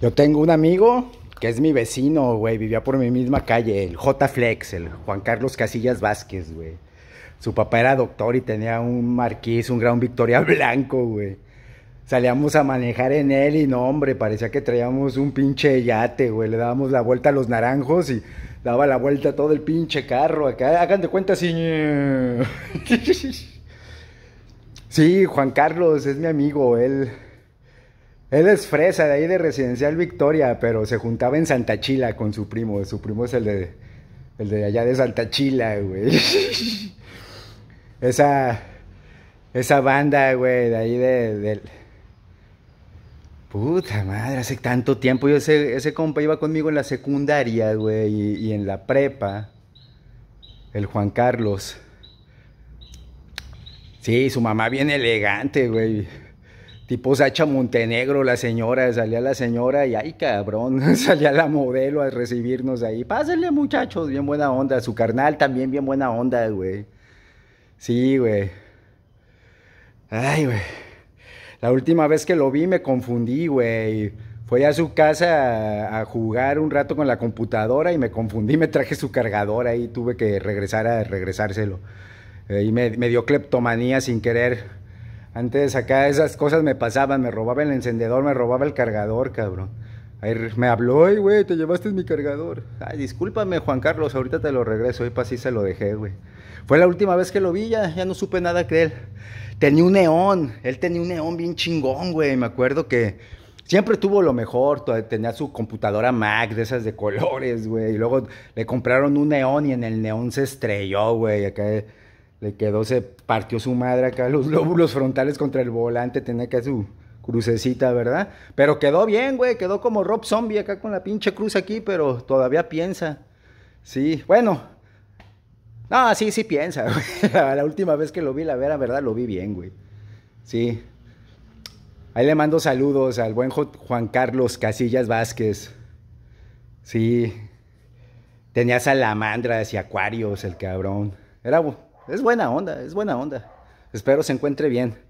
Yo tengo un amigo que es mi vecino, güey, vivía por mi misma calle, el J. Flex, el Juan Carlos Casillas Vázquez, güey. Su papá era doctor y tenía un marqués, un Gran Victoria blanco, güey. Salíamos a manejar en él y no, hombre, parecía que traíamos un pinche yate, güey. Le dábamos la vuelta a los naranjos y daba la vuelta a todo el pinche carro acá. Hagan de cuenta si. Sí, Juan Carlos es mi amigo, él él es fresa de ahí de Residencial Victoria, pero se juntaba en Santa Chila con su primo. Su primo es el de, el de allá de Santa Chila, güey. esa, esa banda, güey, de ahí de, Puta madre, hace tanto tiempo. Yo ese, ese compa iba conmigo en la secundaria, güey, y, y en la prepa. El Juan Carlos. Sí, su mamá bien elegante, güey tipo Sacha Montenegro, la señora, salía la señora y ay cabrón, salía la modelo a recibirnos ahí. Pásenle muchachos, bien buena onda. Su carnal también bien buena onda, güey. Sí, güey. Ay, güey. La última vez que lo vi me confundí, güey. Fue a su casa a, jugar un rato con la computadora y me confundí, me traje su cargador ahí, tuve que regresar a regresárselo. Eh, y me, me dio cleptomanía sin querer. Antes acá esas cosas me pasaban, me robaba el encendedor, me robaba el cargador, cabrón. Ahí me habló, ay, güey, te llevaste mi cargador. Ay, discúlpame, Juan Carlos, ahorita te lo regreso. Y así se lo dejé, güey. Fue la última vez que lo vi, ya, no supe nada que él. Tenía un neón, él tenía un neón bien chingón, güey. Me acuerdo que siempre tuvo lo mejor, tenía su computadora Mac de esas de colores, güey. Y luego le compraron un neón y en el neón se estrelló, güey. Acá le quedó, se partió su madre acá, los lóbulos frontales contra el volante, tenía acá su crucecita, ¿verdad? Pero quedó bien, güey, quedó como Rob Zombie acá con la pinche cruz aquí, pero todavía piensa. Sí, bueno. No, sí, sí piensa, La, última vez que lo vi, la vera, verdad, lo vi bien, güey. Sí. Ahí le mando saludos al buen Juan Carlos Casillas Vázquez. Sí. Tenía salamandras y acuarios el cabrón. Era es buena onda, es buena onda. Espero se encuentre bien.